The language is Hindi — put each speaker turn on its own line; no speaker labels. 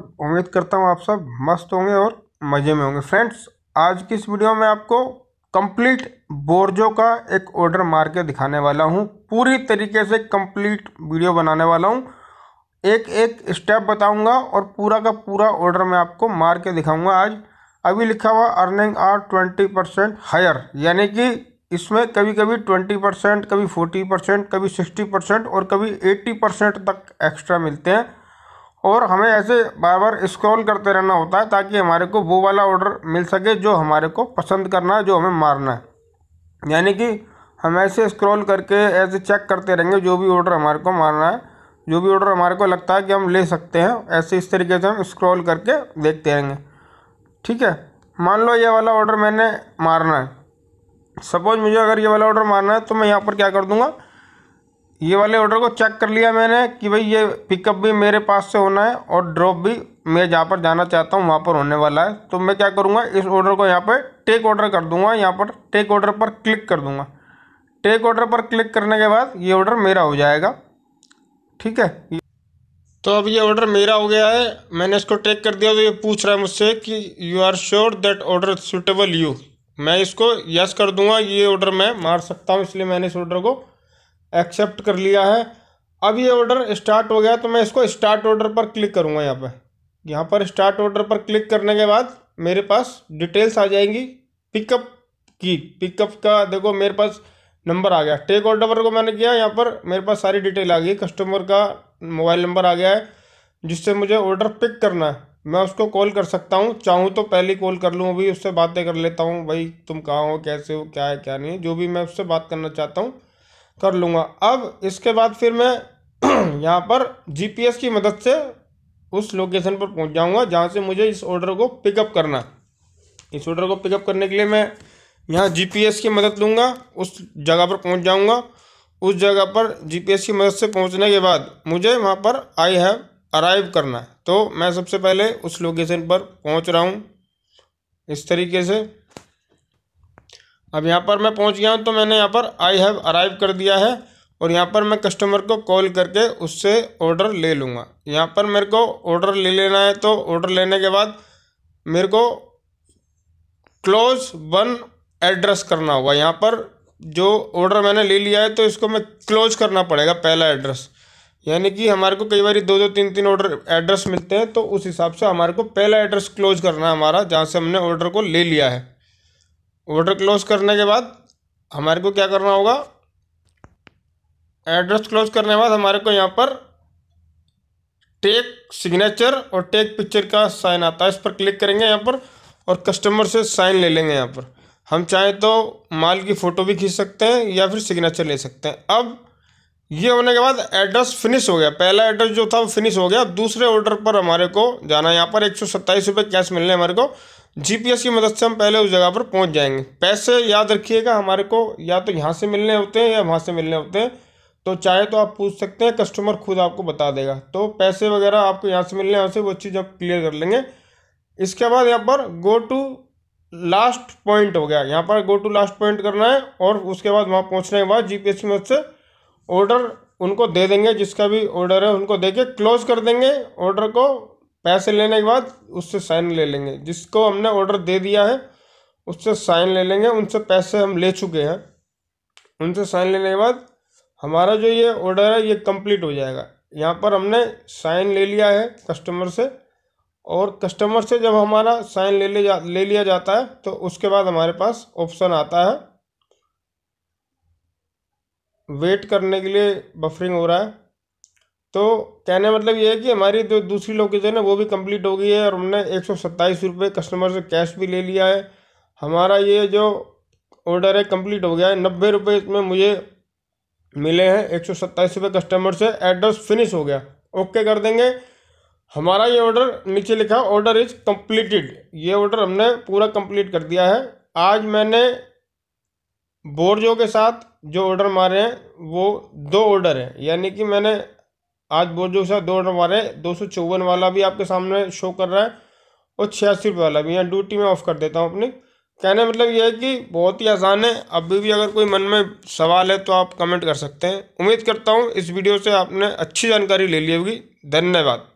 उम्मीद करता हूँ आप सब मस्त होंगे और मज़े में होंगे फ्रेंड्स आज की इस वीडियो में आपको कंप्लीट बोर्जो का एक ऑर्डर मार के दिखाने वाला हूँ पूरी तरीके से कंप्लीट वीडियो बनाने वाला हूँ एक एक स्टेप बताऊँगा और पूरा का पूरा ऑर्डर मैं आपको मार के दिखाऊंगा आज अभी लिखा हुआ earning are twenty percent higher यानी कि इसमें कभी कभी ट्वेंटी परसेंट कभी फोर्टी परसेंट कभी सिक्सटी परसेंट और कभी एट्टी परसेंट तक एक्स्ट्रा मिलते हैं और हमें ऐसे बार बार स्क्रॉल करते रहना होता है ताकि हमारे को वो वाला ऑर्डर मिल सके जो हमारे को पसंद करना है जो हमें मारना है यानी कि हम ऐसे स्क्रॉल करके ऐसे चेक करते रहेंगे जो भी ऑर्डर हमारे को मारना है जो भी ऑर्डर हमारे को लगता है कि हम ले सकते हैं ऐसे इस तरीके से हम स्क्रॉल करके देखते रहेंगे ठीक है मान लो ये वाला ऑर्डर मैंने मारना है सपोज़ मुझे अगर ये वाला ऑर्डर मारना है तो मैं यहाँ पर क्या कर दूँगा ये वाले ऑर्डर को चेक कर लिया मैंने कि भाई ये पिकअप भी मेरे पास से होना है और ड्रॉप भी मैं जहाँ पर जाना चाहता हूँ वहाँ पर होने वाला है तो मैं क्या करूँगा इस ऑर्डर को यहाँ पर टेक ऑर्डर कर दूँगा यहाँ पर टेक ऑर्डर पर क्लिक कर दूँगा टेक ऑर्डर पर क्लिक करने के बाद ये ऑर्डर मेरा हो जाएगा ठीक है तो अब ये ऑर्डर मेरा हो गया है मैंने इसको टेक कर दिया तो ये पूछ रहा है मुझसे कि you are sure that order suitable you मैं इसको यस कर दूंगा ये ऑर्डर मैं मार सकता हूँ इसलिए मैंने इस ऑर्डर को एक्सेप्ट कर लिया है अब ये ऑर्डर स्टार्ट हो गया तो मैं इसको स्टार्ट ऑर्डर पर क्लिक करूँगा यहाँ पर यहाँ पर स्टार्ट ऑर्डर पर क्लिक करने के बाद मेरे पास डिटेल्स आ जाएंगी पिकअप की पिकअप का देखो मेरे पास नंबर आ गया टेक ऑर्डर को मैंने किया यहाँ पर मेरे पास सारी डिटेल आ गई कस्टमर का मोबाइल नंबर आ गया है जिससे मुझे ऑर्डर पिक करना है मैं उसको कॉल कर सकता हूँ चाहूँ तो पहले कॉल कर लूँ अभी उससे बातें कर लेता हूँ भाई तुम कहाँ हो कैसे हो क्या है क्या नहीं जो भी मैं उससे बात करना चाहता हूँ कर लूँगा अब इसके बाद फिर मैं यहाँ पर जीपीएस की मदद से उस लोकेशन पर पहुँच जाऊँगा जहाँ से मुझे इस ऑर्डर को पिकअप करना है इस ऑर्डर को पिकअप करने के लिए मैं यहाँ जीपीएस की मदद लूँगा उस जगह पर पहुँच जाऊँगा उस जगह पर जीपीएस की मदद से पहुँचने के बाद मुझे वहाँ पर आई हैव अराइव करना है तो मैं सबसे पहले उस लोकेशन पर पहुँच रहा हूँ इस तरीके से अब यहाँ पर मैं पहुँच गया हूँ तो मैंने यहाँ पर आई हैव अराइव कर दिया है और यहाँ पर मैं कस्टमर को कॉल करके उससे ऑर्डर ले लूँगा यहाँ पर मेरे को ऑर्डर ले लेना है तो ऑर्डर लेने के बाद मेरे को क्लोज वन एड्रेस करना होगा यहाँ पर जो ऑर्डर मैंने ले लिया है तो इसको मैं क्लोज करना पड़ेगा पहला एड्रेस यानी कि हमारे को कई बार दो दो तीन तीन ऑर्डर एड्रेस मिलते हैं तो उस हिसाब से हमारे को पहला एड्रेस क्लोज करना है हमारा जहाँ से हमने ऑर्डर को ले लिया है ऑर्डर क्लोज करने के बाद हमारे को क्या करना होगा एड्रेस क्लोज करने के बाद हमारे को यहाँ पर टेक सिग्नेचर और टेक पिक्चर का साइन आता है इस पर क्लिक करेंगे यहाँ पर और कस्टमर से साइन ले लेंगे यहाँ पर हम चाहें तो माल की फ़ोटो भी खींच सकते हैं या फिर सिग्नेचर ले सकते हैं अब ये होने के बाद एड्रेस फिनिश हो गया पहला एड्रेस जो था वो फिनिश हो गया दूसरे ऑर्डर पर हमारे को जाना है यहाँ पर एक सौ सत्ताईस रुपये कैश मिलने हमारे को जीपीएस की मदद से हम पहले उस जगह पर पहुँच जाएंगे पैसे याद रखिएगा हमारे को या तो यहाँ से मिलने होते हैं या वहाँ से मिलने होते हैं तो चाहे तो आप पूछ सकते हैं कस्टमर खुद आपको बता देगा तो पैसे वगैरह आपको यहाँ से मिलने यहाँ से वो चीज़ आप क्लियर कर लेंगे इसके बाद यहाँ पर गो टू लास्ट पॉइंट हो गया यहाँ पर गो टू लास्ट पॉइंट करना है और उसके बाद वहाँ पहुँचने के बाद जी की मदद से ऑर्डर उनको दे देंगे जिसका भी ऑर्डर है उनको दे के क्लोज कर देंगे ऑर्डर को पैसे लेने के बाद उससे साइन ले लेंगे जिसको हमने ऑर्डर दे दिया है उससे साइन ले लेंगे उनसे पैसे हम ले चुके हैं उनसे साइन लेने के बाद हमारा जो ये ऑर्डर है ये कंप्लीट हो जाएगा यहाँ पर हमने साइन ले लिया है कस्टमर से और कस्टमर से जब हमारा साइन ले ले जा ले लिया जाता है तो उसके बाद हमारे पास ऑप्शन आता है वेट करने के लिए बफरिंग हो रहा है तो कहने मतलब ये है कि हमारी जो दूसरी लोकेशन है वो भी कंप्लीट हो गई है और हमने एक सौ सत्ताईस रुपये कस्टमर से कैश भी ले लिया है हमारा ये जो ऑर्डर है कंप्लीट हो गया है नब्बे रुपये इसमें मुझे मिले हैं एक सौ सत्ताईस रुपये कस्टमर से एड्रेस फिनिश हो गया ओके कर देंगे हमारा ये ऑर्डर नीचे लिखा ऑर्डर इज कम्प्लीटेड ये ऑर्डर हमने पूरा कंप्लीट कर दिया है आज मैंने बोर्जो के साथ जो ऑर्डर मारे हैं वो दो ऑर्डर हैं यानी कि मैंने आज बोर्जो के साथ दो ऑर्डर मारे हैं दो सौ चौवन वाला भी आपके सामने शो कर रहा है और छियासी रुपये वाला भी यहाँ ड्यूटी में ऑफ कर देता हूँ अपनी कहने मतलब यह है कि बहुत ही आसान है अभी भी अगर कोई मन में सवाल है तो आप कमेंट कर सकते हैं उम्मीद करता हूँ इस वीडियो से आपने अच्छी जानकारी ले ली होगी धन्यवाद